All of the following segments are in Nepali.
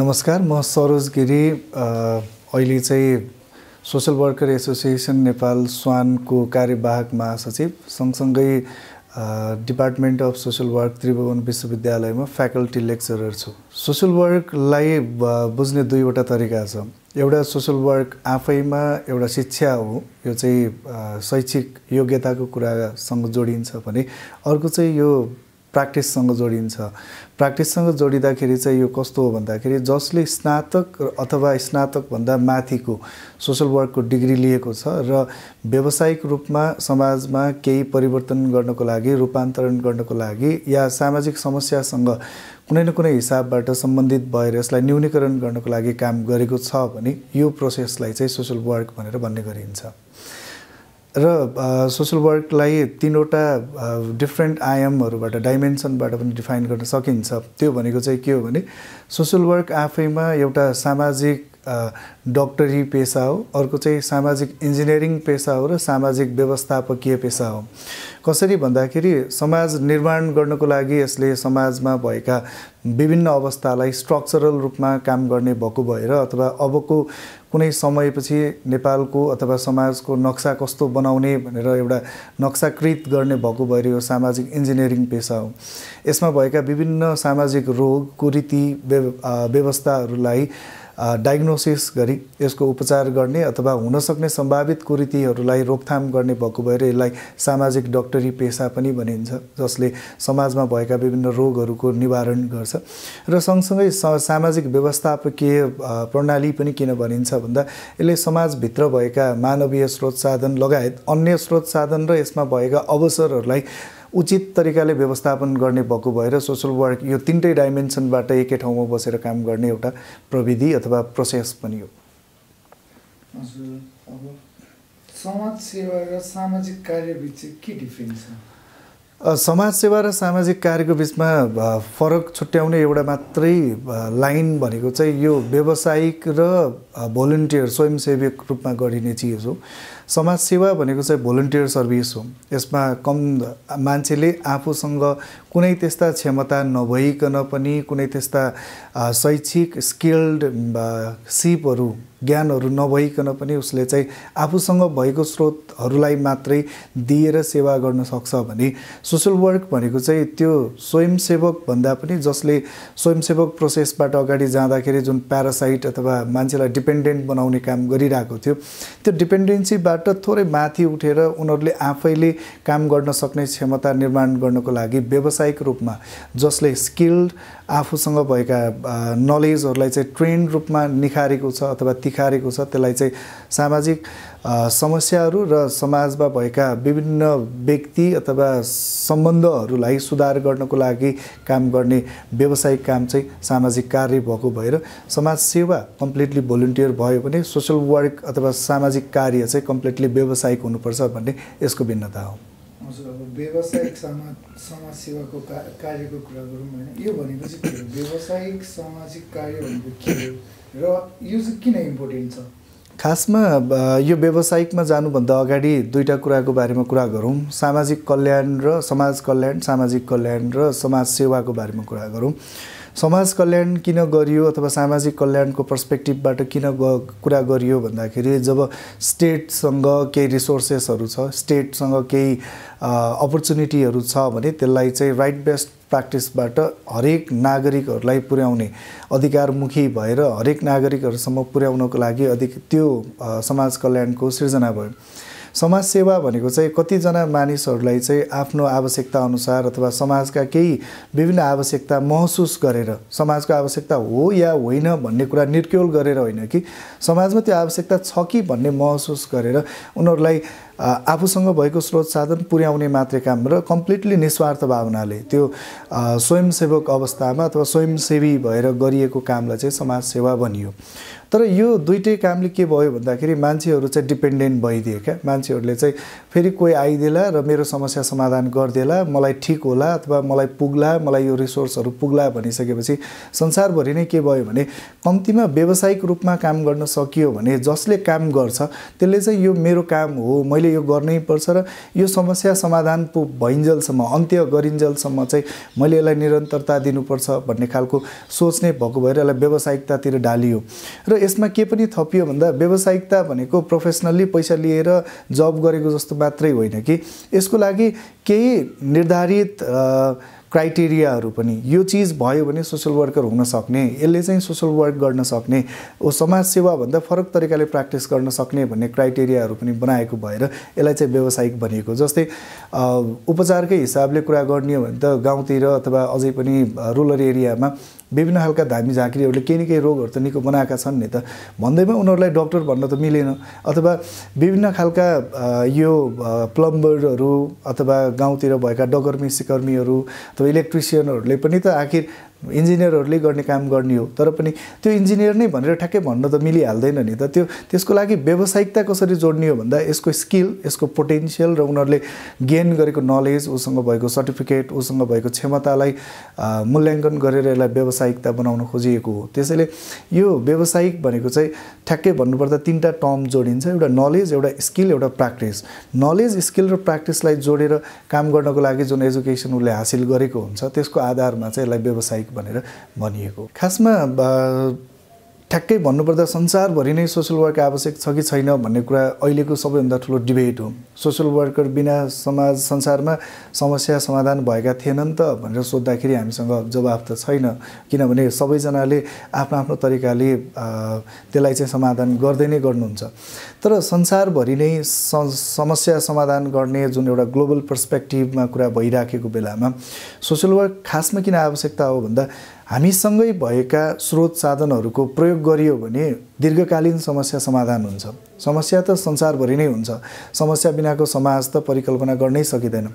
नमस्कार म सरोज गिरी अहिले चाहिँ सोसल वर्कर एसोसिएसन नेपाल स्वानको कार्यवाहक महासचिव सँगसँगै department of social work Tribhuvan विश्वविद्यालयमा फ्याकल्टी लेक्चरर छु सोसल वर्कलाई बुझ्ने दुईवटा तरिका छ एउटा सोसल वर्क आफैमा एउटा शिक्षा हो यो चाहिँ शैक्षिक योग्यताको कुरासँग जोडिन्छ भने अर्को चाहिँ यो प्र्याक्टिससँग जोडिन्छ प्र्याक्टिससँग जोडिँदाखेरि चाहिँ यो कस्तो हो भन्दाखेरि जसले स्नातक अथवा स्नातकभन्दा माथिको सोसल वर्कको डिग्री लिएको छ र व्यावसायिक रूपमा समाजमा केही परिवर्तन गर्नको लागि रूपान्तरण गर्नको लागि या सामाजिक समस्यासँग कुनै न कुनै हिसाबबाट सम्बन्धित भएर यसलाई न्यूनीकरण गर्नको लागि काम गरेको छ भने यो प्रोसेसलाई चाहिँ सोसल वर्क भनेर भन्ने गरिन्छ र सोसियल वर्कलाई तिनवटा डिफ्रेन्ट आयामहरूबाट डाइमेन्सनबाट पनि डिफाइन गर्न सकिन्छ त्यो भनेको चाहिँ के हो भने सोसियल वर्क आफैमा एउटा सामाजिक डक्टरी पेसा हो अर्को चाहिँ सामाजिक इन्जिनियरिङ पेसा हो र सामाजिक व्यवस्थापकीय पेसा हो कसरी भन्दाखेरि समाज निर्माण गर्नको लागि यसले समाजमा भएका विभिन्न अवस्थालाई स्ट्रक्चरल रूपमा काम गर्ने भएको भएर अथवा अबको कुनै समयपछि नेपालको अथवा समाजको नक्सा कस्तो बनाउने भनेर एउटा नक्साकृत गर्ने भएको भएर यो सामाजिक इन्जिनियरिङ पेसा हो यसमा भएका विभिन्न सामाजिक रोग कुरीति व्यवस्थाहरूलाई डायग्नोसिस गरी यसको उपचार गर्ने अथवा हुनसक्ने सम्भावित कुरीतिहरूलाई रोकथाम गर्ने भएको भएर यसलाई सामाजिक डक्टरी पेसा पनि भनिन्छ जसले समाजमा भएका विभिन्न रोगहरूको निवारण गर्छ र सँगसँगै सामाजिक व्यवस्थापकीय प्रणाली पनि किन भनिन्छ भन्दा यसले समाजभित्र भएका मानवीय स्रोत साधन लगायत अन्य स्रोत साधन र यसमा भएका अवसरहरूलाई उचित तरिकाले व्यवस्थापन गर्ने भएको भएर सोसल वर्क यो तिनटै डाइमेन्सनबाट एकै ठाउँमा बसेर काम गर्ने एउटा प्रविधि अथवा प्रोसेस पनि हो सेवा र सामाजिक कार्यबिच के डिफ्रेन्स छ समाजसेवा र सामाजिक कार्यको बिचमा फरक छुट्याउने एउटा मात्रै लाइन भनेको चाहिँ यो व्यावसायिक र भोलिन्टियर स्वयंसेवक रूपमा गरिने चिज हो समाजसेवा भनेको चाहिँ भोलिन्टियर सर्भिस हो यसमा कम मान्छेले आफूसँग कुनै त्यस्ता क्षमता नभइकन पनि कुनै त्यस्ता शैक्षिक स्किल्ड सिपहरू ज्ञानहरू नभइकन पनि उसले चाहिँ आफूसँग भएको स्रोतहरूलाई मात्रै दिएर सेवा गर्न सक्छ भने सोसल वर्क भनेको चाहिँ त्यो स्वयंसेवक भन्दा पनि जसले स्वयंसेवक प्रोसेसबाट अगाडि जाँदाखेरि जुन प्यारासाइट अथवा मान्छेलाई डिपेन्डेन्ट बनाउने काम गरिरहेको थियो त्यो डिपेन्डेन्सीबाट थोरै माथि उठेर उनीहरूले आफैले काम गर्न सक्ने क्षमता निर्माण गर्नको लागि व्यावसायिक रूपमा जसले स्किल्ड आफूसँग भएका नलेजहरूलाई चाहिँ ट्रेन्ड रूपमा निखारेको छ अथवा तिखारेको छ त्यसलाई चाहिँ सामाजिक समस्याहरू र समाजमा भएका विभिन्न व्यक्ति अथवा सम्बन्धहरूलाई सुधार गर्नको लागि काम गर्ने व्यावसायिक काम चाहिँ सामाजिक कार्य भएको भएर समाजसेवा कम्प्लिटली भोलिन्टियर भयो भने सोसियल वर्क अथवा सामाजिक कार्य चाहिँ कम्प्लिटली व्यावसायिक हुनुपर्छ भन्ने यसको भिन्नता हो हजुर अब व्यावसायिक समाज सेवाको कार्यको कुरा गरौँ होइन यो भनेपछि व्यावसायिक सामाजिक कार्य भनेको के हो र यो चाहिँ किन इम्पोर्टेन्ट छ खासमा यो व्यावसायिकमा जानुभन्दा अगाडि दुईवटा कुराको बारेमा कुरा गरौँ सामाजिक कल्याण र समाज कल्याण सामाजिक कल्याण र समाज सेवाको बारेमा कुरा गरौँ समाज कल्याण किन गरियो अथवा सामाजिक कल्याणको पर्सपेक्टिभबाट किन ग कुरा गरियो भन्दाखेरि जब स्टेटसँग केही रिसोर्सेसहरू छ स्टेटसँग केही अपर्च्युनिटीहरू छ भने त्यसलाई चाहिँ राइट बेस्ट प्र्याक्टिसबाट हरेक नागरिकहरूलाई पुर्याउने अधिकारमुखी भएर हरेक नागरिकहरूसम्म पुर्याउनको लागि अधिक त्यो समाज कल्याणको सिर्जना भयो समाजसेवा भनेको चाहिँ कतिजना मानिसहरूलाई चाहिँ आफ्नो आवश्यकता अनुसार अथवा समाजका केही विभिन्न आवश्यकता महसुस गरेर समाजको आवश्यकता हो या होइन भन्ने कुरा निर्क्योल गरेर होइन कि समाजमा त्यो आवश्यकता छ कि भन्ने महसुस गरेर उनीहरूलाई आफूसँग भएको स्रोत साधन पुर्याउने मात्रै काम र कम्प्लिटली निस्वार्थ भावनाले त्यो स्वयंसेवक अवस्थामा अथवा स्वयंसेवी भएर गरिएको कामलाई चाहिँ समाजसेवा भनियो तर यो दुइटै कामले के भयो भन्दाखेरि मान्छेहरू चाहिँ डिपेन्डेन्ट क्या मान्छेहरूले चाहिँ फेरि कोही आइदिएला र मेरो समस्या समाधान गरिदिएला मलाई ठिक होला अथवा मलाई पुग्ला मलाई यो रिसोर्सहरू पुग्ला भनिसकेपछि संसारभरि नै के भयो भने कम्तीमा व्यावसायिक रूपमा काम गर्न सकियो भने जसले काम गर्छ त्यसले चाहिँ यो मेरो काम हो मैले हामीले यो पर्छ र यो समस्या समाधान पो भइन्जेलसम्म अन्त्य गरिन्जेलसम्म चाहिँ मैले यसलाई निरन्तरता दिनुपर्छ भन्ने खालको सोच नै भएको भएर यसलाई व्यावसायिकतातिर डालियो र यसमा के पनि थपियो भन्दा व्यावसायिकता भनेको प्रोफेसनल्ली पैसा लिएर जब गरेको जस्तो मात्रै होइन कि यसको लागि केही निर्धारित क्राइटेरियाहरू पनि यो चिज भयो भने सोसियल वर्कर हुन सक्ने यसले चाहिँ सोसियल वर्क गर्न सक्ने ओ समाजसेवाभन्दा फरक तरिकाले प्र्याक्टिस गर्न सक्ने भन्ने क्राइटेरियाहरू पनि बनाएको भएर यसलाई चाहिँ व्यावसायिक भनिएको जस्तै उपचारकै हिसाबले कुरा गर्ने हो भने त गाउँतिर अथवा अझै पनि रुरल एरियामा विभिन्न खालका धामी झाँक्रीहरूले केही न केही रोगहरू त निको बनाएका छन् नि त भन्दैमा उनीहरूलाई डक्टर भन्न त मिलेन अथवा विभिन्न खालका यो प्लम्बरहरू अथवा गाउँतिर भएका डगर्मी सिकर्मीहरू अथवा इलेक्ट्रिसियनहरूले पनि त आखिर इन्जिनियरहरूले गर्ने काम गर्ने हो तर पनि त्यो इन्जिनियर नै भनेर ठ्याक्कै भन्न त मिलिहाल्दैन नि त त्यो त्यसको लागि व्यावसायिकता कसरी जोड्ने हो भन्दा यसको स्किल यसको पोटेन्सियल र उनीहरूले गेन गरेको नलेज उसँग भएको सर्टिफिकेट उसँग भएको क्षमतालाई मूल्याङ्कन गरेर यसलाई व्यावसायिकता बनाउन खोजिएको हो त्यसैले यो व्यावसायिक भनेको चाहिँ ठ्याक्कै भन्नुपर्दा तिनवटा टर्म जोडिन्छ एउटा नलेज एउटा स्किल एउटा प्र्याक्टिस नलेज स्किल र प्र्याक्टिसलाई जोडेर काम गर्नको लागि जुन एजुकेसन उसले हासिल गरेको हुन्छ त्यसको आधारमा चाहिँ यसलाई व्यावसायिक भनेर भनिएको खासमा ठ्याक्कै भन्नुपर्दा संसारभरि नै सोसियल वर्क आवश्यक छ कि छैन भन्ने कुरा अहिलेको सबैभन्दा ठुलो डिबेट हो सोसियल वर्कर बिना समाज संसारमा समस्या समाधान भएका थिएनन् त भनेर सोद्धाखेरि हामीसँग जवाफ त छैन किनभने सबैजनाले आफ्नो आफ्नो तरिकाले त्यसलाई चाहिँ समाधान गर्दै नै गर्नुहुन्छ तर संसारभरि नै समस्या समाधान गर्ने जुन एउटा ग्लोबल पर्सपेक्टिभमा कुरा भइराखेको बेलामा सोसियल वर्क खासमा किन आवश्यकता हो भन्दा हामीसँगै भएका स्रोत साधनहरूको प्रयोग गरियो भने दीर्घकालीन समस्या समाधान हुन्छ समस्या त संसारभरि नै हुन्छ समस्या बिनाको समाज त परिकल्पना गर्नै सकिँदैन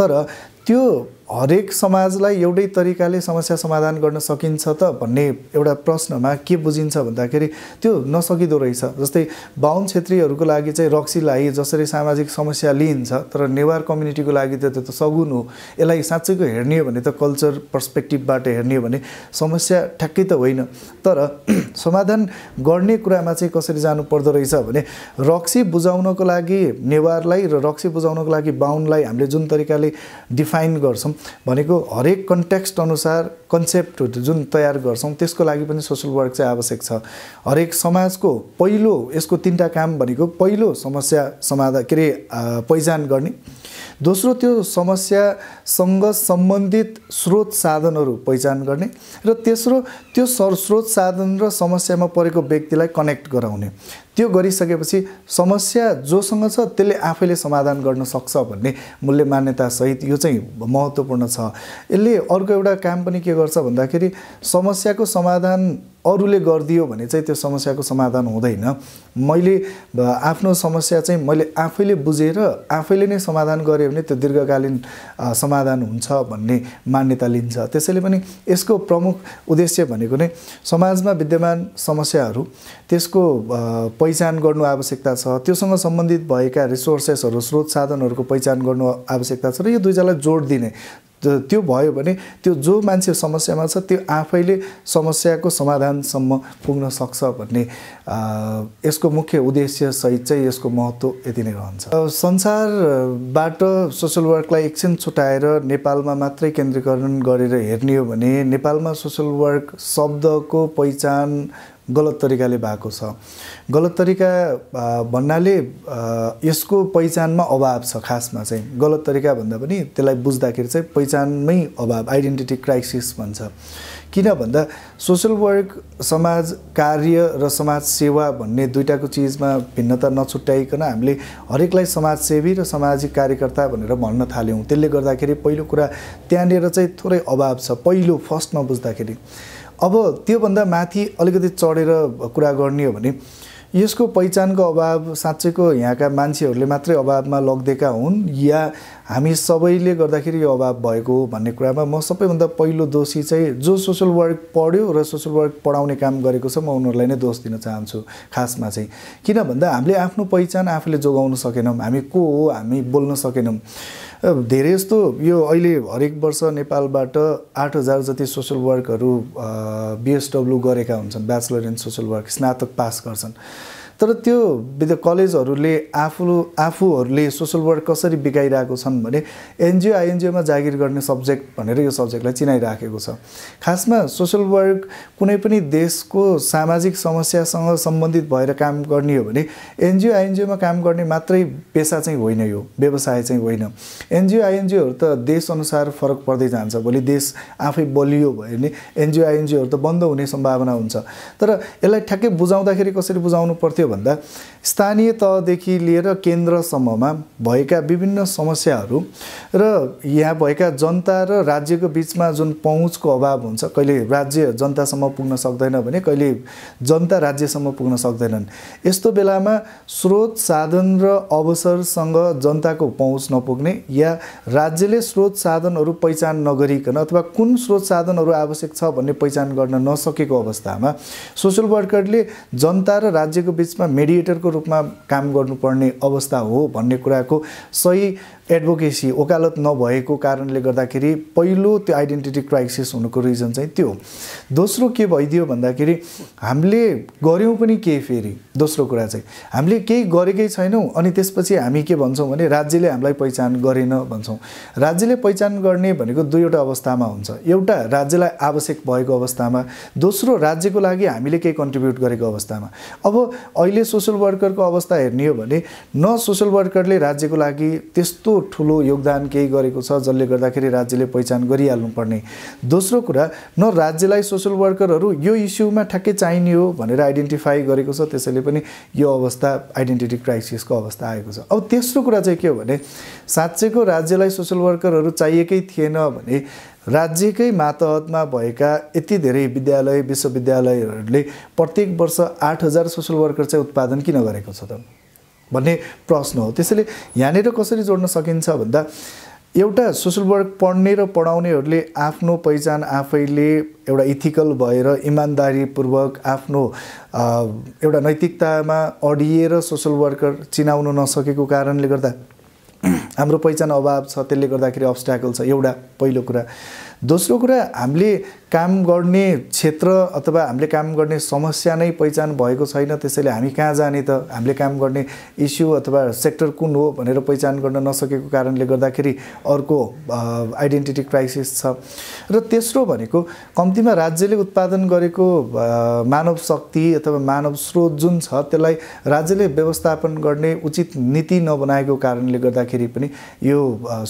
तर त्यो हरेक समाजलाई एउटै तरिकाले समस्या समाधान गर्न सकिन्छ त भन्ने एउटा प्रश्नमा के बुझिन्छ भन्दाखेरि त्यो नसकिँदो रहेछ जस्तै बाहुन क्षेत्रीहरूको लागि चाहिँ रक्सीलाई जसरी सामाजिक समस्या लिइन्छ तर नेवार कम्युनिटीको लागि त त्यो त सगुन हो यसलाई साँच्चैको हेर्ने हो भने त कल्चर पर्सपेक्टिभबाट हेर्ने हो भने समस्या ठ्याक्कै त होइन तर समाधान गर्ने पढ्ने कुरामा चाहिँ कसरी जानु पर्दो रहेछ भने रक्सी बुझाउनको लागि नेवारलाई र रक्सी बुझाउनको लागि बाहुनलाई हामीले जुन तरिकाले डिफाइन गर्छौँ भनेको हरेक कन्टेक्स्ट अनुसार कन्सेप्ट जुन तयार गर्छौँ त्यसको लागि पनि सोसल वर्क चाहिँ आवश्यक छ हरेक समाजको पहिलो यसको तिनवटा काम भनेको पहिलो समस्या समाधान के अरे पहिचान गर्ने दोस्रो त्यो समस्यासँग सम्बन्धित स्रोत साधनहरू पहिचान गर्ने र तेस्रो त्यो स्रोत साधन र समस्यामा परेको व्यक्ति त्यसलाई कनेक्ट गराउने त्यो गरिसकेपछि समस्या जोसँग छ त्यसले आफैले समाधान गर्न सक्छ भन्ने मूल्य मान्यतासहित यो चाहिँ महत्त्वपूर्ण छ यसले अर्को एउटा काम पनि के गर्छ भन्दाखेरि समस्याको समाधान अरूले गरिदियो भने चाहिँ त्यो समस्याको समाधान हुँदैन मैले आफ्नो समस्या चाहिँ मैले आफैले बुझेर आफैले नै समाधान गरेँ भने त्यो दीर्घकालीन समाधान हुन्छ भन्ने मान्यता लिन्छ त्यसैले पनि यसको प्रमुख उद्देश्य भनेको नै समाजमा विद्यमान समस्याहरू त्यसको पहिचान गर्नु आवश्यकता छ त्योसँग सम्बन्धित भएका रिसोर्सेसहरू स्रोत साधनहरूको पहिचान गर्नु आवश्यकता छ र यो दुईजनालाई जोड दिने त्यो भयो भने त्यो जो मान्छे समस्यामा छ त्यो आफैले समस्याको समाधानसम्म पुग्न सक्छ भन्ने यसको मुख्य उद्देश्यसहित चाहिँ यसको महत्त्व यति नै रहन्छ संसारबाट सोसियल वर्कलाई एकछिन छुट्याएर नेपालमा मात्रै केन्द्रीकरण गरेर हेर्ने हो भने नेपालमा सोसल वर्क शब्दको पहिचान गलत तरिकाले भएको छ गलत तरिका भन्नाले यसको पहिचानमा अभाव छ खासमा चाहिँ गलत तरिका भन्दा पनि त्यसलाई बुझ्दाखेरि चाहिँ पहिचानमै अभाव आइडेन्टिटी क्राइसिस भन्छ किन भन्दा सोसियल वर्क समाज कार्य र समाज सेवा भन्ने दुइटाको चिजमा भिन्नता नछुट्याइकन हामीले हरेकलाई समाजसेवी र सामाजिक कार्यकर्ता भनेर भन्न थाल्यौँ त्यसले गर्दाखेरि पहिलो कुरा त्यहाँनिर चाहिँ थोरै अभाव छ पहिलो फर्स्टमा बुझ्दाखेरि अब त्योभन्दा माथि अलिकति चढेर कुरा गर्ने हो भने यसको पहिचानको अभाव साँच्चैको यहाँका मान्छेहरूले मात्रै अभावमा लगिदिएका हुन् या हामी सबैले गर्दाखेरि यो अभाव भएको भन्ने कुरामा म सबैभन्दा पहिलो दोषी चाहिँ जो सोसल वर्क पढ्यो र सोसल वर्क पढाउने काम गरेको छ म उनीहरूलाई नै दोष दिन चाहन्छु खासमा चाहिँ किन भन्दा हामीले आफ्नो पहिचान आफूले जोगाउन सकेनौँ हामी को हो हामी बोल्न सकेनौँ धेरै जस्तो यो अहिले हरेक वर्ष नेपालबाट आठ हजार जति सोसल वर्कहरू बिएसडब्ल्यु गरेका हुन्छन् ब्याचलर इन सोसल वर्क स्नातक पास गर्छन् तर त्यो विद कलेजहरूले आफू आफूहरूले सोसल वर्क कसरी बिगाइरहेको छन् भने एनजिओ आइएनजिओमा जागिर गर्ने सब्जेक्ट भनेर यो सब्जेक्टलाई चिनाइराखेको छ खासमा सोसल वर्क कुनै पनि देशको सामाजिक समस्यासँग सम्बन्धित भएर काम गर्ने हो भने एनजिओ आइएनजिओमा काम गर्ने मात्रै पेसा चाहिँ होइन यो व्यवसाय चाहिँ होइन एनजिओ आइएनजिओहरू त देशअनुसार फरक पर्दै जान्छ भोलि देश आफै बलियो भयो भने एनजिओ आइएनजिओहरू त बन्द हुने सम्भावना हुन्छ तर यसलाई ठ्याक्कै बुझाउँदाखेरि कसरी बुझाउनु पर्थ्यो भन्दा स्थानीय तहदेखि लिएर केन्द्रसम्ममा भएका विभिन्न समस्याहरू र यहाँ भएका जनता र राज्यको बिचमा जुन पहुँचको अभाव हुन्छ कहिले राज्य जनतासम्म पुग्न सक्दैन भने कहिले जनता राज्यसम्म पुग्न सक्दैनन् यस्तो बेलामा स्रोत साधन र अवसरसँग जनताको पहुँच नपुग्ने या राज्यले स्रोत साधनहरू पहिचान नगरिकन अथवा कुन स्रोत साधनहरू आवश्यक छ भन्ने पहिचान गर्न नसकेको अवस्थामा सोसियल वर्करले जनता र राज्यको बिचमा मेडिएटरको रूपमा काम गर्नुपर्ने अवस्था हो भन्ने कुराको सही एडभोकेसी ओकालत नभएको कारणले गर्दाखेरि पहिलो त्यो आइडेन्टिटी क्राइसिस हुनुको रिजन चाहिँ त्यो दोस्रो के भइदियो भन्दाखेरि हामीले गऱ्यौँ पनि के फेरि दोस्रो कुरा चाहिँ हामीले केही गरेकै छैनौँ अनि त्यसपछि हामी के भन्छौँ भने राज्यले हामीलाई पहिचान गरेन भन्छौँ राज्यले पहिचान गर्ने भनेको दुईवटा अवस्थामा हुन्छ एउटा राज्यलाई आवश्यक भएको अवस्थामा दोस्रो राज्यको लागि हामीले केही कन्ट्रिब्युट गरेको अवस्थामा अब अहिले सोसियल वर्क वर्करको अवस्था हेर्ने हो भने न सोसियल वर्करले राज्यको लागि त्यस्तो ठुलो योगदान केही गरेको छ जसले गर्दाखेरि राज्यले पहिचान गरिहाल्नुपर्ने दोस्रो कुरा न राज्यलाई सोसियल वर्करहरू यो इस्युमा ठ्याक्कै चाहिने हो भनेर आइडेन्टिफाई गरेको छ त्यसैले पनि यो अवस्था आइडेन्टिटी क्राइसिसको अवस्था आएको छ अब तेस्रो कुरा चाहिँ के हो भने साँच्चैको राज्यलाई सोसियल वर्करहरू चाहिएकै थिएन भने राज्यकै मातहतमा भएका यति धेरै विद्यालय विश्वविद्यालयहरूले प्रत्येक वर्ष आठ हजार सोसल वर्कर चाहिँ उत्पादन किन गरेको छ त भन्ने प्रश्न हो त्यसैले यहाँनिर कसरी जोड्न सकिन्छ भन्दा एउटा सोसल वर्क पढ्ने र पढाउनेहरूले आफ्नो पहिचान आफैले एउटा इथिकल भएर इमान्दारीपूर्वक आफ्नो एउटा नैतिकतामा अडिएर सोसल वर्कर चिनाउन नसकेको कारणले गर्दा हाम्रो पहिचान अभाव छ त्यसले गर्दाखेरि अब्स्ट्याकल छ एउटा पहिलो कुरा दोस्रो कुरा हामीले काम गर्ने क्षेत्र अथवा हामीले काम गर्ने समस्या नै पहिचान भएको छैन त्यसैले हामी कहाँ जाने त हामीले काम गर्ने इस्यु अथवा सेक्टर कुन हो भनेर पहिचान गर्न नसकेको कारणले गर्दाखेरि अर्को आइडेन्टिटी क्राइसिस छ र तेस्रो भनेको कम्तीमा राज्यले उत्पादन गरेको मानव शक्ति अथवा मानव स्रोत जुन छ त्यसलाई राज्यले व्यवस्थापन गर्ने उचित नीति नबनाएको कारणले गर्दाखेरि पनि यो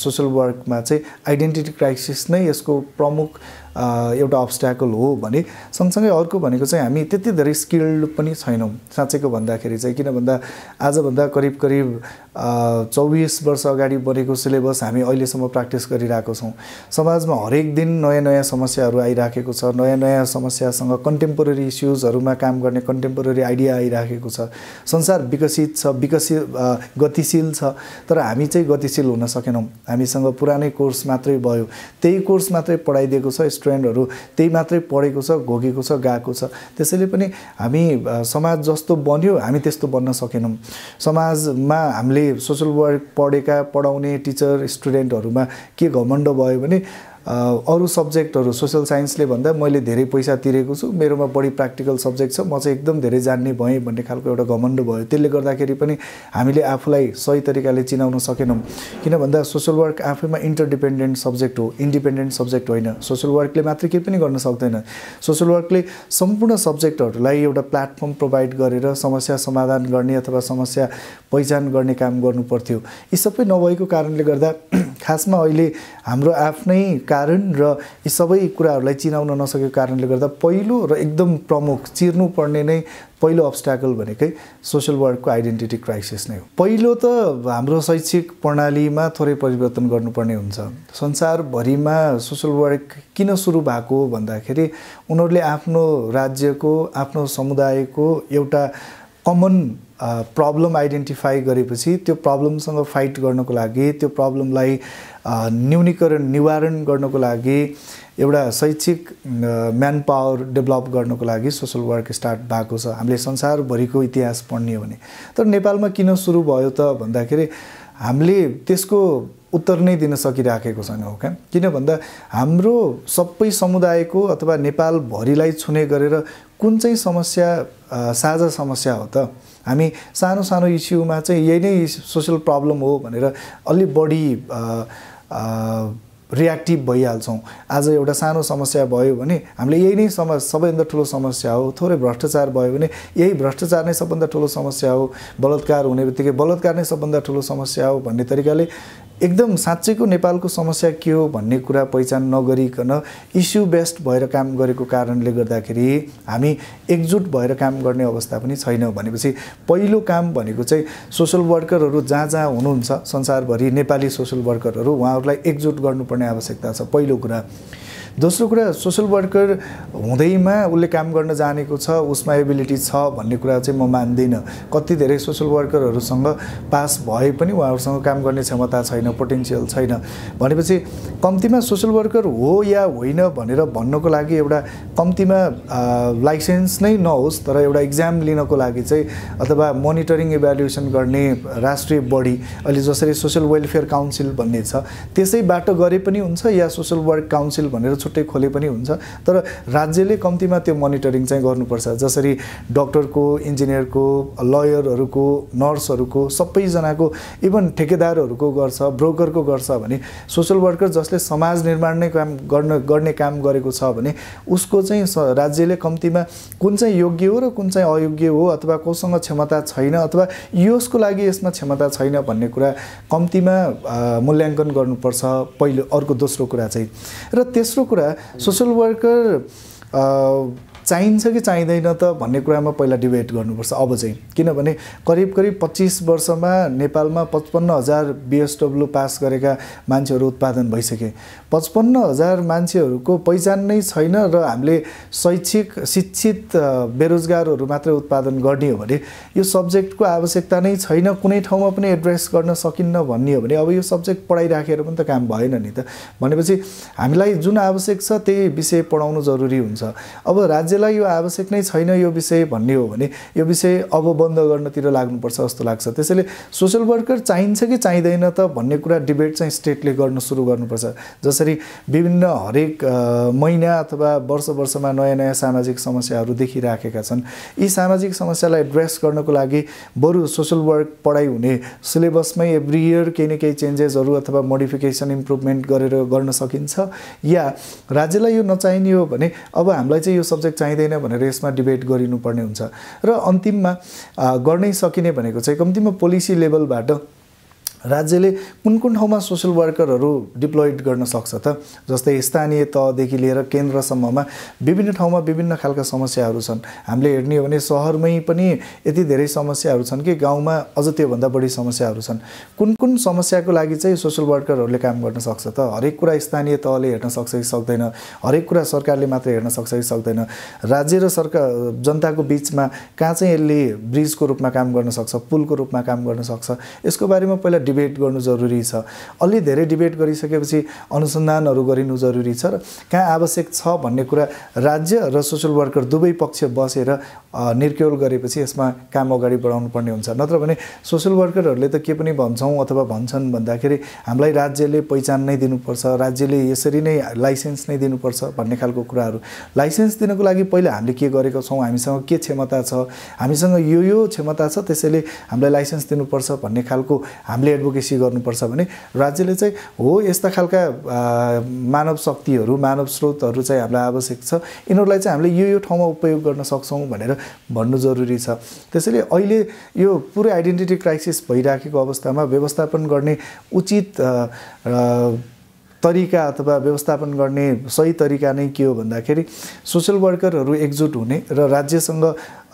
सोसल वर्कमा चाहिँ आइडेन्टिटी क्राइसिस नै यसको प्रमुख एउटा अब्स्ट्याकल हो भने सँगसँगै अर्को भनेको चाहिँ हामी त्यति धेरै स्किल्ड पनि छैनौँ साँच्चैको भन्दाखेरि चाहिँ किन भन्दा आजभन्दा करिब करिब चौबिस वर्ष अगाडि बनेको सिलेबस हामी अहिलेसम्म प्र्याक्टिस गरिरहेको छौँ समाजमा हरेक दिन नयाँ नयाँ समस्याहरू आइराखेको छ नयाँ नयाँ समस्यासँग कन्टेम्पोरेरी इस्युजहरूमा काम गर्ने कन्टेम्पोरेरी आइडिया आइराखेको छ संसार विकसित छ विकसित गतिशील छ तर हामी चाहिँ गतिशील हुन सकेनौँ हामीसँग पुरानै कोर्स मात्रै भयो त्यही कोर्स मात्रै पढाइदिएको छ ट्रेन्डहरू त्यही मात्रै पढेको छ घोगेको छ गएको छ त्यसैले पनि हामी समाज जस्तो बन्यो हामी त्यस्तो बन्न सकेनौँ समाजमा हामीले सोसियल वर्क पढेका पढाउने टिचर स्टुडेन्टहरूमा के घमण्ड भयो भने अरू सब्जेक्टहरू सोसियल साइन्सले भन्दा मैले धेरै पैसा तिरेको छु मेरोमा बढी प्र्याक्टिकल सब्जेक्ट छ म चाहिँ एकदम धेरै जान्ने भएँ भन्ने खालको एउटा घमण्ड भयो त्यसले गर्दाखेरि पनि हामीले आफूलाई सही तरिकाले चिनाउन सकेनौँ किन भन्दा सोसियल वर्क आफैमा इन्टरडिपेन्डेन्ट सब्जेक्ट हो इन्डिपेन्डेन्ट सब्जेक्ट होइन सोसियल वर्कले मात्र केही पनि गर्न सक्दैन सोसियल वर्कले सम्पूर्ण सब्जेक्टहरूलाई एउटा प्लेटफर्म प्रोभाइड गरेर समस्या समाधान गर्ने अथवा समस्या पहिचान गर्ने काम गर्नुपर्थ्यो यी सबै नभएको कारणले गर्दा खासमा अहिले हाम्रो आफ्नै कारण र यी सबै कुराहरूलाई चिनाउन नसकेको कारणले गर्दा पहिलो र एकदम प्रमुख चिर्नुपर्ने नै पहिलो अब्स्ट्याकल भनेकै सोसियल वर्कको आइडेन्टिटी क्राइसिस नै हो पहिलो त हाम्रो शैक्षिक प्रणालीमा थोरै परिवर्तन गर्नुपर्ने हुन्छ संसारभरिमा सोसियल वर्क किन सुरु भएको भन्दाखेरि उनीहरूले आफ्नो राज्यको आफ्नो समुदायको एउटा कमन प्रब्लम आइडेन्टिफाई गरेपछि त्यो प्रब्लमसँग फाइट गर्नको लागि त्यो प्रब्लमलाई न्यूनीकरण निवारण गर्नको लागि एउटा शैक्षिक म्यान पावर डेभलप गर्नको लागि सोसल वर्क स्टार्ट भएको छ हामीले संसारभरिको इतिहास पढ्ने हो भने तर नेपालमा किन सुरु भयो त भन्दाखेरि हामीले त्यसको उत्तर नै दिन सकिराखेको छैनौँ क्या किन भन्दा हाम्रो सबै समुदायको अथवा नेपालभरिलाई छुने गरेर कुन चाहिँ समस्या साझा समस्या हो त हामी सानो सानो इस्युमा चाहिँ यही नै सोसियल प्रब्लम हो भनेर अलि बढी रियाक्टिभ भइहाल्छौँ आज एउटा सानो समस्या भयो भने हामीले यही नै सम सबैभन्दा ठुलो समस्या हो थोरै भ्रष्टाचार भयो भने यही भ्रष्टाचार नै सबभन्दा ठुलो समस्या हो बलात्कार हुने बित्तिकै बलात्कार नै सबभन्दा ठुलो समस्या हो भन्ने तरिकाले एकदम साँच्चैको नेपालको समस्या के हो भन्ने कुरा पहिचान नगरिकन इस्यु बेस्ड भएर काम गरेको कारणले गर्दाखेरि हामी एकजुट भएर काम गर्ने अवस्था पनि छैन भनेपछि पहिलो काम भनेको चाहिँ सोसल वर्करहरू जहाँ जहाँ हुनुहुन्छ संसारभरि नेपाली सोसल वर्करहरू उहाँहरूलाई एकजुट गर्नुपर्ने आवश्यकता छ पहिलो कुरा दोस्रो कुरा सोसल वर्कर हुँदैमा उसले काम गर्न जानेको छ उसमा एबिलिटी छ भन्ने कुरा चाहिँ म मान्दिनँ कति धेरै सोसियल वर्करहरूसँग पास भए पनि उहाँहरूसँग काम गर्ने क्षमता छैन पोटेन्सियल छैन भनेपछि कम्तीमा सोसियल वर्कर हो या होइन भनेर भन्नको लागि एउटा कम्तीमा लाइसेन्स नै नहोस् तर एउटा इक्जाम लिनको लागि चाहिँ अथवा मोनिटरिङ इभ्यालुएसन गर्ने राष्ट्रिय बडी अहिले जसरी सोसियल वेलफेयर काउन्सिल भन्ने छ त्यसैबाट गरे पनि हुन्छ या सोसियल वर्क काउन्सिल भनेर छुट्टै खोले पनि हुन्छ तर राज्यले कम्तीमा त्यो मोनिटरिङ चाहिँ गर्नुपर्छ जसरी डक्टरको इन्जिनियरको लयरहरूको नर्सहरूको सबैजनाको इभन ठेकेदारहरूको गर्छ ब्रोकरको गर्छ भने सोसियल वर्कर जसले समाज निर्माण नै काम गर्न गर्ने काम गरेको छ भने उसको चाहिँ राज्यले कम्तीमा कुन चाहिँ योग्य हो र कुन चाहिँ अयोग्य हो अथवा कोसँग क्षमता छैन अथवा यसको लागि यसमा क्षमता छैन भन्ने कुरा कम्तीमा मूल्याङ्कन गर्नुपर्छ पहिलो अर्को दोस्रो कुरा चाहिँ र तेस्रो कुरा कुरा सोसियल वर्कर चाहिन्छ कि चाहिँदैन त भन्ने कुरामा पहिला डिबेट गर्नुपर्छ अब चाहिँ किनभने करिब करिब पच्चिस वर्षमा नेपालमा पचपन्न हजार बिएसडब्लु पास गरेका मान्छेहरू उत्पादन भइसके पचपन्न हजार मान्छेहरूको पहिचान नै छैन र हामीले शैक्षिक शिक्षित बेरोजगारहरू मात्रै उत्पादन गर्ने हो भने यो सब्जेक्टको आवश्यकता नै छैन कुनै ठाउँमा पनि एड्रेस गर्न सकिन्न भन्ने हो भने अब यो सब्जेक्ट पढाइराखेर पनि त काम भएन नि त भनेपछि हामीलाई जुन आवश्यक छ त्यही विषय पढाउनु जरुरी हुन्छ अब राज्य राज्यलाई यो आवश्यक नै छैन यो विषय भन्ने हो भने यो विषय अब बन्द गर्नतिर लाग्नुपर्छ जस्तो लाग्छ त्यसैले सोसियल वर्कर चाहिन्छ कि चाहिँदैन त भन्ने कुरा डिबेट चाहिँ स्टेटले गर्न सुरु गर्नुपर्छ जसरी विभिन्न हरेक महिना अथवा वर्ष वर्षमा नयाँ नयाँ सामाजिक समस्याहरू देखिराखेका छन् यी सामाजिक समस्यालाई एड्रेस गर्नको लागि बरु सोसियल वर्क पढाइ हुने सिलेबसमै एभ्री इयर केही न केही चेन्जेसहरू अथवा मोडिफिकेसन इम्प्रुभमेन्ट गरेर गर्न सकिन्छ या राज्यलाई यो नचाहिने हो भने अब हामीलाई चाहिँ यो सब्जेक्ट चाहिँदैन भनेर यसमा डिबेट गरिनुपर्ने हुन्छ र अन्तिममा गर्नै सकिने भनेको चाहिँ कम्तीमा पोलिसी लेभलबाट राज्यले कुन कुन ठाउँमा सोसियल वर्करहरू डिप्लोइड गर्न सक्छ त जस्तै स्थानीय तहदेखि लिएर केन्द्रसम्ममा विभिन्न ठाउँमा विभिन्न खालका समस्याहरू छन् हामीले हेर्ने हो भने सहरमै पनि यति धेरै समस्याहरू छन् कि गाउँमा अझ त्योभन्दा बढी समस्याहरू छन् कुन कुन समस्याको लागि चाहिँ सोसियल वर्करहरूले काम गर्न सक्छ त हरेक कुरा स्थानीय तहले हेर्न सक्छ कि सक्दैन हरेक कुरा सरकारले मात्र हेर्न सक्छ कि सक्दैन राज्य र सरकार जनताको बिचमा कहाँ चाहिँ यसले ब्रिजको रूपमा काम गर्न सक्छ पुलको रूपमा काम गर्न सक्छ यसको बारेमा पहिला डिबेट गर्नु जरुरी छ अलि धेरै डिबेट गरिसकेपछि अनुसन्धानहरू गरिनु जरुरी छ र कहाँ आवश्यक छ भन्ने कुरा राज्य र सोसियल वर्कर दुवै पक्ष बसेर निर्क्योल गरेपछि यसमा काम अगाडि बढाउनु पर्ने हुन्छ नत्र भने सोसियल वर्करहरूले त के पनि भन्छौँ अथवा भन्छन् भन्दाखेरि हामीलाई राज्यले पहिचान नै दिनुपर्छ राज्यले यसरी नै लाइसेन्स नै दिनुपर्छ भन्ने खालको कुराहरू लाइसेन्स दिनको लागि पहिला हामीले के गरेका छौँ हामीसँग के क्षमता छ हामीसँग यो यो क्षमता छ त्यसैले हामीलाई लाइसेन्स दिनुपर्छ भन्ने खालको हामीले एडभोकेसी गर्नुपर्छ भने राज्यले चाहिँ हो यस्ता खालका मानव शक्तिहरू मानव स्रोतहरू चाहिँ हामीलाई आवश्यक छ यिनीहरूलाई चाहिँ हामीले यो यो ठाउँमा उपयोग गर्न सक्छौँ भनेर भन्नु जरुरी छ त्यसैले अहिले यो पुरै आइडेन्टिटी क्राइसिस भइराखेको अवस्थामा व्यवस्थापन गर्ने उचित तरिका अथवा व्यवस्थापन गर्ने सही तरिका नै के हो भन्दाखेरि सोसियल वर्करहरू एकजुट हुने र राज्यसँग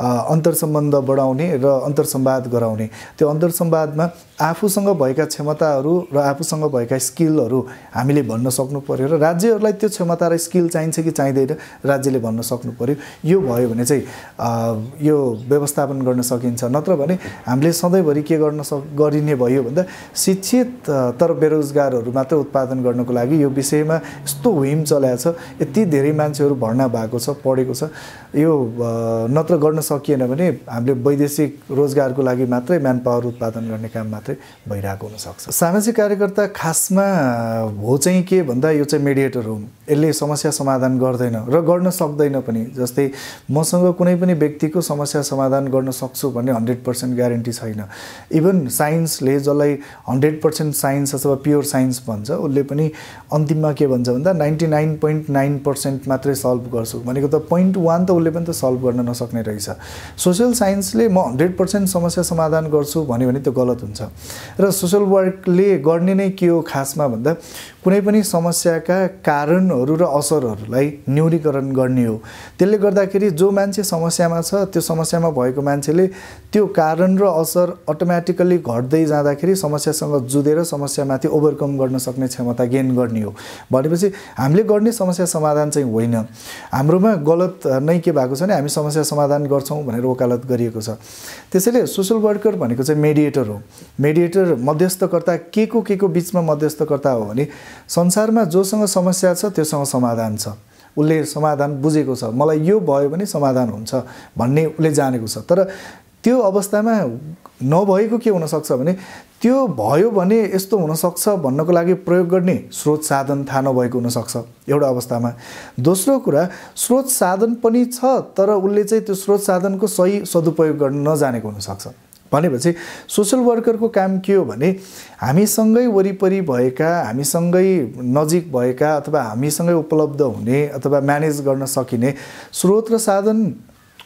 अन्तर सम्बन्ध बढाउने र अन्तरसम्वाद गराउने त्यो अन्तरसम्वादमा आफूसँग भएका क्षमताहरू र आफूसँग भएका स्किलहरू हामीले भन्न सक्नु पऱ्यो र राज्यहरूलाई त्यो क्षमता र स्किल चाहिन्छ कि चाहिँदैन राज्यले भन्न सक्नु पऱ्यो यो भयो भने चाहिँ यो व्यवस्थापन गर्न सकिन्छ नत्र भने हामीले सधैँभरि के गर्न सक गरिने भयो भन्दा शिक्षित तर बेरोजगारहरू मात्र उत्पादन गर्नको लागि यो विषयमा यस्तो हुम चलाएको छ यति धेरै मान्छेहरू भर्ना भएको छ पढेको छ यो नत्र गर्न सकिएन भने हामीले वैदेशिक रोजगारको लागि मात्रै म्यान पावर उत्पादन गर्ने काम मात्रै भइरहेको हुनसक्छ सामाजिक कार्यकर्ता खासमा हो चाहिँ के भन्दा यो चाहिँ मेडिएटर हो यसले समस्या समाधान गर्दैन र गर्न सक्दैन पनि जस्तै मसँग कुनै पनि व्यक्तिको समस्या समाधान गर्न सक्छु भन्ने हन्ड्रेड पर्सेन्ट ग्यारेन्टी छैन इभन साइन्सले जसलाई हन्ड्रेड पर्सेन्ट साइन्स अथवा प्योर साइन्स भन्छ उसले पनि अन्तिममा के भन्छ भन्दा ninety nine point nine percent मात्रै सल्भ गर्छु भनेको त पोइन्ट वान त उसले पनि त सल्भ गर्न नसक्ने रहेछ सोसियल साइन्सले म हन्ड्रेड पर्सेन्ट समस्या समाधान गर्छु भन्यो भने त्यो गलत हुन्छ र सोसियल वर्कले गर्ने नै के हो खासमा भन्दा कुनै पनि समस्याका कारणहरू र असरहरूलाई न्यूनीकरण गर्ने हो त्यसले गर्दाखेरि जो मान्छे समस्यामा छ त्यो समस्यामा भएको मान्छेले त्यो कारण र असर अटोमेटिकल्ली घट्दै जाँदाखेरि समस्यासँग जुधेर समस्यामाथि ओभरकम गर्न सक्ने क्षमता गेन गर्ने हो भनेपछि हामीले गर्ने समस्या समाधान चाहिँ होइन हाम्रोमा गलत नै के भएको छ भने हामी समस्या समाधान गर्छ गर्छौँ भनेर वकालत गरिएको छ त्यसैले सोसल वर्कर भनेको चाहिँ मेडिएटर हो मेडिएटर मध्यस्थकर्ता के को के को बिचमा मध्यस्थकर्ता हो भने संसारमा जोसँग समस्या छ त्योसँग समाधान छ उसले समाधान बुझेको छ मलाई यो भयो भने समाधान हुन्छ भन्ने उसले जानेको छ तर त्यो अवस्थामा नभएको के हुनसक्छ भने त्यो भयो भने यस्तो हुनसक्छ भन्नको लागि प्रयोग गर्ने स्रोत साधन थाहा नभएको हुनसक्छ एउटा अवस्थामा दोस्रो कुरा स्रोत साधन पनि छ तर उसले चाहिँ त्यो स्रोत साधनको सही सदुपयोग गर्न नजानेको हुनसक्छ भनेपछि सोसियल वर्करको काम के हो भने हामीसँगै वरिपरि भएका हामीसँगै नजिक भएका अथवा हामीसँगै उपलब्ध हुने अथवा म्यानेज गर्न सकिने स्रोत र साधन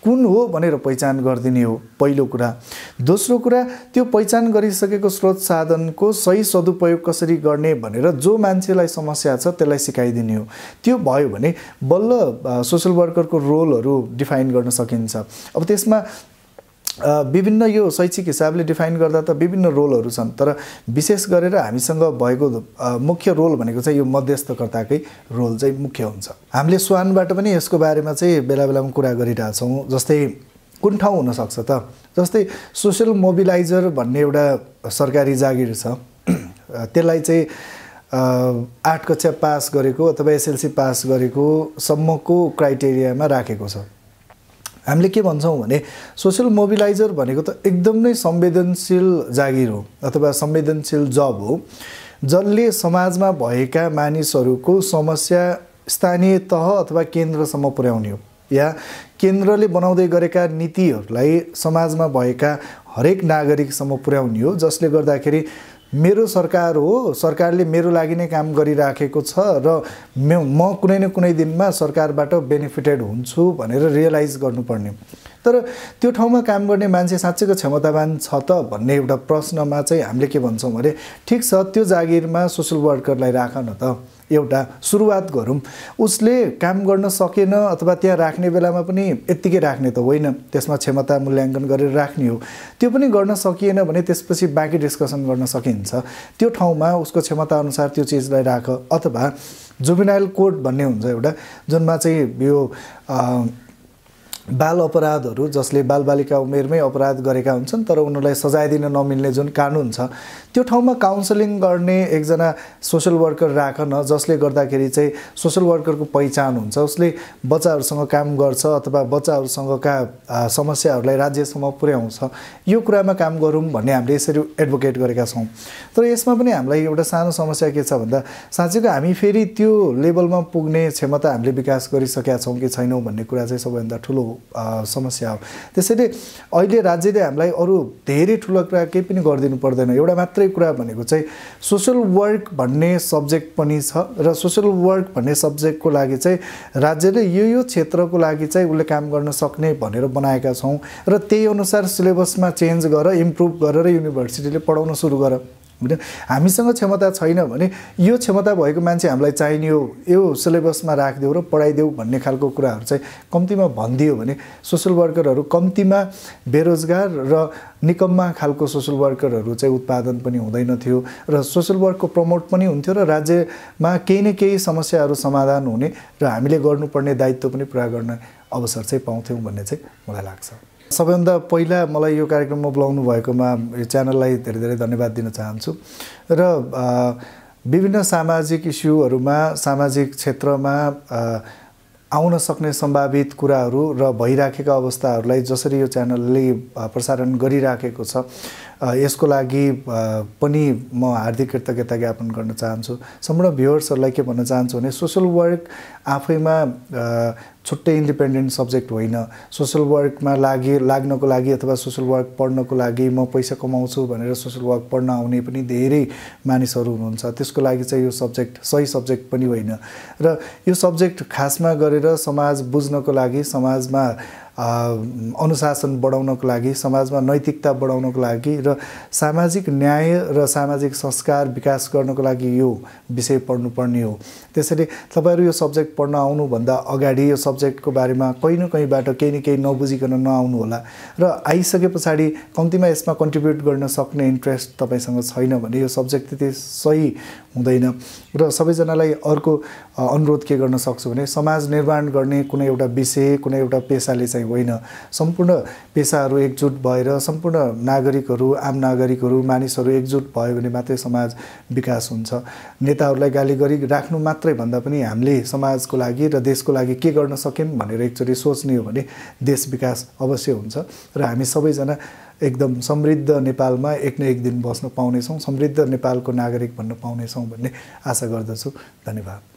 कुन हो भनेर पहिचान गरिदिने हो पहिलो कुरा दोस्रो कुरा त्यो पहिचान गरिसकेको स्रोत साधनको सही सदुपयोग कसरी गर्ने भनेर जो मान्छेलाई समस्या छ त्यसलाई सिकाइदिने हो त्यो भयो भने बल्ल सोसियल वर्करको रोलहरू डिफाइन गर्न सकिन्छ अब त्यसमा विभिन्न यो शैक्षिक हिसाबले डिफाइन गर्दा त विभिन्न रोलहरू छन् तर विशेष गरेर हामीसँग भएको मुख्य रोल भनेको चाहिँ यो मध्यस्थकर्ताकै रोल चाहिँ मुख्य हुन्छ हामीले स्वानबाट पनि यसको बारेमा चाहिँ बेला बेलामा कुरा गरिरहेछौँ जस्तै कुन ठाउँ हुनसक्छ त जस्तै सोसियल मोबिलाइजर भन्ने एउटा सरकारी जागिर छ त्यसलाई चाहिँ आठ कक्षा पास गरेको अथवा एसएलसी पास गरेको सम्मको क्राइटेरियामा राखेको छ हामीले के भन्छौँ भने सोसियल मोबिलाइजर भनेको त एकदम नै संवेदनशील जागिर हो अथवा संवेदनशील जब हो जसले समाजमा भएका मानिसहरूको समस्या स्थानीय तह अथवा केन्द्रसम्म पुर्याउने हो या केन्द्रले बनाउँदै गरेका नीतिहरूलाई समाजमा भएका हरेक नागरिकसम्म पुर्याउने हो जसले गर्दाखेरि मेरो सरकार हो सरकारले मेरो लागि नै काम गरिराखेको छ र म कुनै न कुनै दिनमा सरकारबाट बेनिफिटेड हुन्छु भनेर रियलाइज गर्नुपर्ने तर त्यो ठाउँमा काम गर्ने मान्छे साँच्चैको क्षमतावान छ त भन्ने एउटा प्रश्नमा चाहिँ हामीले के भन्छौँ भने ठिक छ त्यो जागिरमा सोसियल वर्करलाई राख न त एउटा सुरुवात गरौँ उसले काम गर्न सकेन अथवा त्यहाँ राख्ने बेलामा पनि यत्तिकै राख्ने त होइन त्यसमा क्षमता मूल्याङ्कन गरेर राख्ने हो त्यो पनि गर्न सकिएन भने त्यसपछि बाँकी डिस्कसन गर्न सकिन्छ त्यो ठाउँमा उसको क्षमताअनुसार त्यो चिजलाई राख अथवा जुबिनाइल कोर्ट भन्ने हुन्छ एउटा जुनमा चाहिँ यो बाल अपराधहरू जसले बालबालिका उमेरमै अपराध गरेका हुन्छन् तर उनीहरूलाई सजाय दिन नमिल्ने जुन कानुन छ त्यो ठाउँमा काउन्सलिङ गर्ने एकजना सोसियल वर्कर राखन जसले गर्दाखेरि चाहिँ सोसियल वर्करको पहिचान हुन्छ उसले बच्चाहरूसँग काम गर्छ अथवा बच्चाहरूसँगका समस्याहरूलाई राज्यसम्म पुर्याउँछ यो कुरामा काम गरौँ भन्ने हामीले यसरी एडभोकेट गरेका छौँ तर यसमा पनि हामीलाई एउटा सानो समस्या के छ भन्दा साँच्चीको हामी फेरि त्यो लेभलमा पुग्ने क्षमता हामीले विकास गरिसकेका छौँ कि छैनौँ भन्ने कुरा चाहिँ सबैभन्दा ठुलो हो समस्या हो त्यसैले अहिले राज्यले हामीलाई अरू धेरै ठुलो कुरा केही पनि गरिदिनु पर्दैन एउटा मात्रै कुरा भनेको चाहिँ सोसियल वर्क भन्ने सब्जेक्ट पनि छ र सोसल वर्क भन्ने सब्जेक्टको लागि चाहिँ राज्यले यो यो क्षेत्रको लागि चाहिँ उसले काम गर्न सक्ने भनेर बनाएका छौँ र त्यही अनुसार सिलेबसमा चेन्ज गर इम्प्रुभ गरेर युनिभर्सिटीले पढाउन सुरु गर होइन हामीसँग क्षमता छैन भने यो क्षमता भएको मान्छे हामीलाई चाहिने हो यो सिलेबसमा राखिदेऊ र पढाइदेऊ भन्ने खालको कुराहरू चाहिँ कम्तीमा भनिदियो भने सोसियल वर्करहरू कम्तीमा बेरोजगार र निकम्मा खालको सोसियल वर्करहरू चाहिँ उत्पादन पनि हुँदैन थियो र सोसियल वर्कको प्रमोट पनि हुन्थ्यो र राज्यमा केही न केही समस्याहरू समाधान हुने र हामीले गर्नुपर्ने दायित्व पनि पुरा गर्न अवसर चाहिँ पाउँथ्यौँ भन्ने चाहिँ मलाई लाग्छ सबैभन्दा पहिला मलाई यो कार्यक्रममा बोलाउनु भएकोमा यो च्यानललाई धेरै धेरै धन्यवाद दिन चाहन्छु र विभिन्न सामाजिक इस्युहरूमा सामाजिक क्षेत्रमा आउन सक्ने सम्भावित कुराहरू र भइराखेका अवस्थाहरूलाई जसरी यो च्यानलले प्रसारण गरिराखेको छ यसको लागि पनि म हार्दिक कृतज्ञता ज्ञापन गर्न चाहन्छु सम्पूर्ण भ्युवर्सहरूलाई के भन्न चाहन्छु भने सोसल वर्क आफैमा छुट्टै इन्डिपेन्डेन्ट सब्जेक्ट होइन सोसियल वर्कमा लागि लाग्नको लागि अथवा सोसल वर्क पढ्नको लागि म पैसा कमाउँछु भनेर सोसल वर्क पढ्न आउने पनि धेरै मानिसहरू हुनुहुन्छ त्यसको लागि चाहिँ यो सब्जेक्ट सही सब्जेक्ट पनि होइन र यो सब्जेक्ट खासमा गरेर समाज बुझ्नको लागि समाजमा अनुशासन बढाउनको लागि समाजमा नैतिकता बढाउनको लागि र सामाजिक न्याय र सामाजिक संस्कार विकास गर्नको लागि यो विषय पढ्नुपर्ने हो त्यसैले तपाईँहरू यो सब्जेक्ट पढ्न आउनुभन्दा अगाडि यो सब्जेक्टको बारेमा कहीँ न कहीँबाट केही न केही नबुझिकन नआउनुहोला र आइसके पछाडि कम्तीमा यसमा कन्ट्रिब्युट गर्न सक्ने इन्ट्रेस्ट तपाईँसँग छैन भने यो सब्जेक्ट त्यति सही हुँदैन र सबैजनालाई अर्को अनुरोध के गर्न सक्छु भने समाज निर्माण गर्ने कुनै एउटा विषय कुनै एउटा पेसाले चाहिँ होइन सम्पूर्ण पेसाहरू एकजुट भएर सम्पूर्ण नागरिकहरू आम नागरिकहरू मानिसहरू एकजुट भयो भने मात्रै समाज विकास हुन्छ नेताहरूलाई गाली गरी राख्नु मात्रै भन्दा पनि हामीले समाजको लागि र देशको लागि के गर्न सक्यौँ भनेर एकचोटि सोच्ने हो भने देश विकास अवश्य हुन्छ र हामी सबैजना एकदम समृद्ध नेपालमा एक न एक दिन बस्न पाउनेछौँ समृद्ध नेपालको नागरिक भन्न पाउनेछौँ भन्ने आशा गर्दछु धन्यवाद